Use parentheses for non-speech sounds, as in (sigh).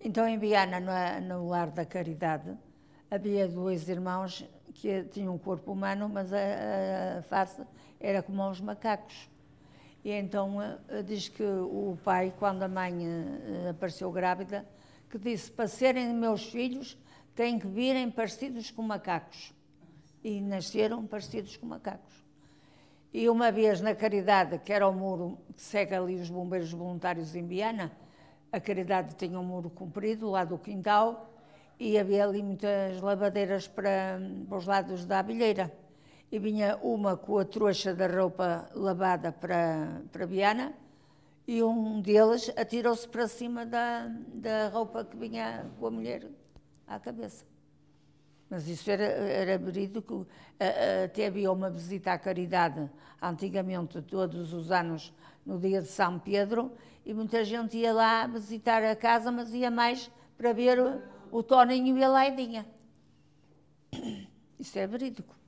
Então, em Viana, no, no Lar da Caridade, havia dois irmãos que tinham um corpo humano, mas a, a face era como aos macacos. E então eh, diz que o pai, quando a mãe eh, apareceu grávida, que disse, para serem meus filhos, têm que virem parecidos com macacos. E nasceram parecidos com macacos. E uma vez na Caridade, que era o muro que segue ali os bombeiros voluntários em Viana, a Caridade tinha um muro comprido lá do quintal e havia ali muitas lavadeiras para, para os lados da abilheira. E vinha uma com a trouxa da roupa lavada para, para Viana, e um deles atirou-se para cima da, da roupa que vinha com a mulher à cabeça. Mas isso era, era verídico. Até havia uma visita à caridade, antigamente, todos os anos, no dia de São Pedro, e muita gente ia lá visitar a casa, mas ia mais para ver o Toninho e a Laidinha. (coughs) Isso é verídico.